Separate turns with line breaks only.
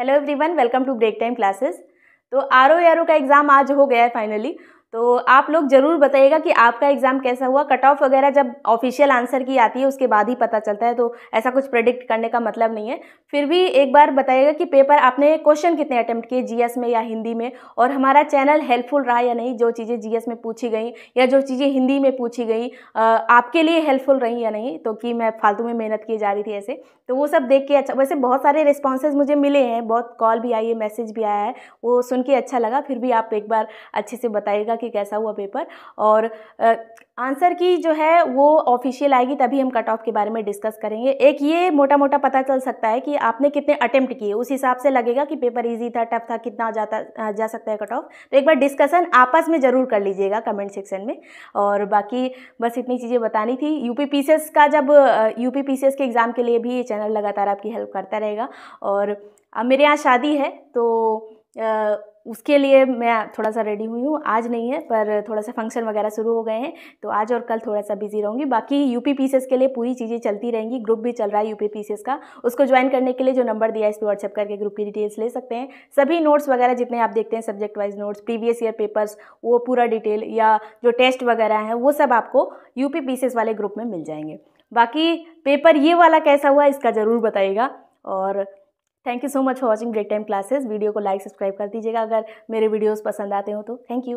hello everyone welcome to break time classes तो R O का exam आज हो गया है फाइनली तो आप लोग ज़रूर बताइएगा कि आपका एग्ज़ाम कैसा हुआ कट ऑफ वगैरह जब ऑफिशियल आंसर की आती है उसके बाद ही पता चलता है तो ऐसा कुछ प्रेडिक्ट करने का मतलब नहीं है फिर भी एक बार बताइएगा कि पेपर आपने क्वेश्चन कितने अटैम्प्ट किए जीएस में या हिंदी में और हमारा चैनल हेल्पफुल रहा या नहीं जो चीज़ें जी में पूछी गई या जो चीज़ें हिंदी में पूछी गई आपके लिए हेल्पफुल रही या नहीं तो कि मैं फालतू में मेहनत की जा रही थी ऐसे तो वो सब देख के अच्छा वैसे बहुत सारे रिस्पॉन्सेज मुझे मिले हैं बहुत कॉल भी आई है मैसेज भी आया है वो सुन के अच्छा लगा फिर भी आप एक बार अच्छे से बताइएगा कि कैसा हुआ पेपर और आंसर की जो है वो ऑफिशियल आएगी तभी हम कट ऑफ के बारे में डिस्कस करेंगे एक ये मोटा मोटा पता चल सकता है कि आपने कितने अटेम्प्ट किए उस हिसाब से लगेगा कि पेपर इजी था टफ था कितना जाता जा सकता है कट ऑफ तो एक बार डिस्कसन आपस में ज़रूर कर लीजिएगा कमेंट सेक्शन में और बाकी बस इतनी चीज़ें बतानी थी यू पी का जब यू पी के एग्ज़ाम के लिए भी ये चैनल लगातार आपकी हेल्प करता रहेगा और मेरे यहाँ शादी है तो आ, उसके लिए मैं थोड़ा सा रेडी हुई हूँ आज नहीं है पर थोड़ा सा फंक्शन वगैरह शुरू हो गए हैं तो आज और कल थोड़ा सा बिजी रहूँगी बाकी यूपी पीसेस के लिए पूरी चीज़ें चलती रहेंगी ग्रुप भी चल रहा है यूपी पीसेस का उसको ज्वाइन करने के लिए जो नंबर दिया है इस पर व्हाट्सअप करके ग्रुप की डिटेल्स ले सकते हैं सभी नोट्स वगैरह जितने आप देखते हैं subject wise notes previous year papers वो पूरा डिटेल या जो टेस्ट वगैरह हैं वो सब आपको यू पी वाले ग्रुप में मिल जाएंगे बाकी पेपर ये वाला कैसा हुआ इसका ज़रूर बताइएगा और thank you so much for watching break time classes video को लाइक सब्सक्राइब कर दीजिएगा अगर मेरे वीडियोस पसंद आते हो तो थैंक यू